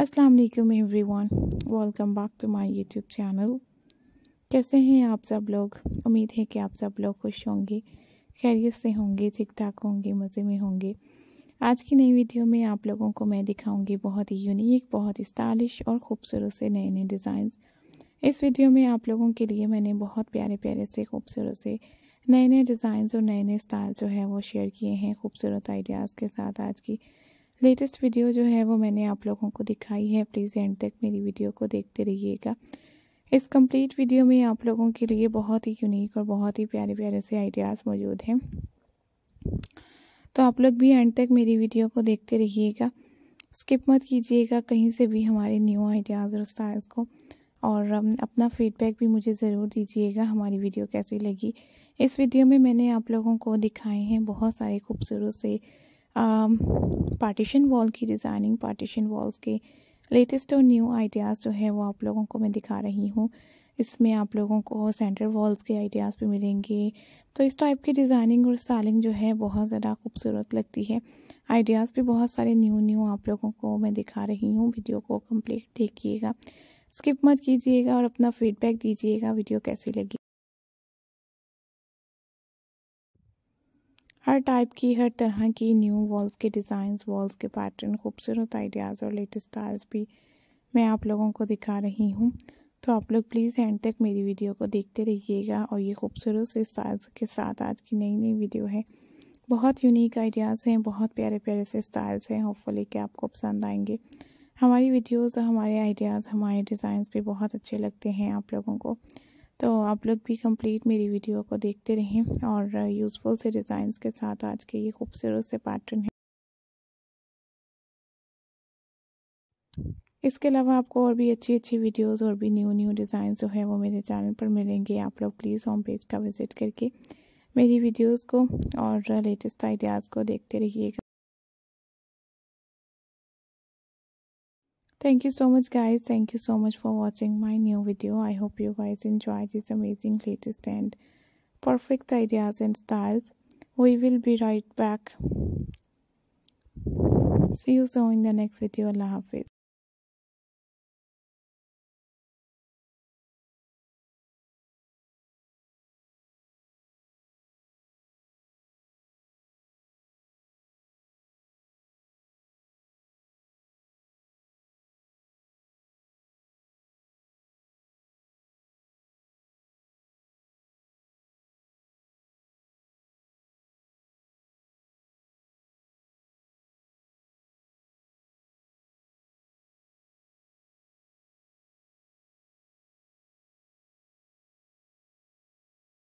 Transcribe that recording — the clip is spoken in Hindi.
अस्सलाम वालेकुम everyone welcome back to my YouTube channel कैसे हैं आप सब लोग उम्मीद है कि आप सब लोग खुश होंगे खैरियत से होंगे ठीक ठाक होंगे मज़े में होंगे आज की नई वीडियो में आप लोगों को मैं दिखाऊंगी बहुत ही यूनिक बहुत ही स्टाइलिश और ख़ूबसूरत से नए नए डिज़ाइन इस वीडियो में आप लोगों के लिए मैंने बहुत प्यारे प्यारे से खूबसूरत से नए नए डिज़ाइन और नए नए स्टाइल जो है वो शेयर किए हैं खूबसूरत आइडियाज़ के साथ आज की लेटेस्ट वीडियो जो है वो मैंने आप लोगों को दिखाई है प्लीज़ एंड तक मेरी वीडियो को देखते रहिएगा इस कंप्लीट वीडियो में आप लोगों के लिए बहुत ही यूनिक और बहुत ही प्यारे प्यारे से आइडियाज़ मौजूद हैं तो आप लोग भी एंड तक मेरी वीडियो को देखते रहिएगा स्किप मत कीजिएगा कहीं से भी हमारे न्यू आइडियाज़ और स्टाइल्स को और um, अपना फीडबैक भी मुझे ज़रूर दीजिएगा हमारी वीडियो कैसी लगी इस वीडियो में मैंने आप लोगों को दिखाए हैं बहुत सारे खूबसूरत से पार्टीशन um, वॉल की डिज़ाइनिंग पार्टीशन वॉल्स के लेटेस्ट और न्यू आइडियाज़ जो है वो आप लोगों को मैं दिखा रही हूँ इसमें आप लोगों को सेंटर वॉल्स के आइडियाज़ भी मिलेंगे तो इस टाइप की डिज़ाइनिंग और स्टाइलिंग जो है बहुत ज़्यादा खूबसूरत लगती है आइडियाज़ भी बहुत सारे न्यू न्यू आप लोगों को मैं दिखा रही हूँ वीडियो को कम्प्लीट देखिएगा स्किप मत कीजिएगा और अपना फीडबैक दीजिएगा वीडियो कैसी लगी हर टाइप की हर तरह की न्यू वॉल्स के डिज़ाइंस वॉल्स के पैटर्न खूबसूरत आइडियाज़ और लेटेस्ट स्टाइल्स भी मैं आप लोगों को दिखा रही हूँ तो आप लोग प्लीज़ एंड तक मेरी वीडियो को देखते रहिएगा और ये खूबसूरत से स्टाइल्स के साथ आज की नई नई वीडियो है बहुत यूनिक आइडियाज़ हैं बहुत प्यारे प्यारे से स्टाइल्स हैं होपफुली के आपको पसंद आएंगे हमारी वीडियोज़ हमारे आइडियाज़ हमारे डिज़ाइंस भी बहुत अच्छे लगते हैं आप लोगों को तो आप लोग भी कंप्लीट मेरी वीडियो को देखते रहें और यूज़फुल से डिज़ाइंस के साथ आज के ये खूबसूरत से पैटर्न है इसके अलावा आपको और भी अच्छी अच्छी वीडियोस और भी न्यू न्यू डिज़ाइन जो है वो मेरे चैनल पर मिलेंगे आप लोग प्लीज़ होम पेज का विज़िट करके मेरी वीडियोस को और लेटेस्ट आइडियाज़ को देखते रहिएगा thank you so much guys thank you so much for watching my new video i hope you guys enjoy this amazing latest and perfect ideas and styles we will be right back see you soon in the next video allah hafiz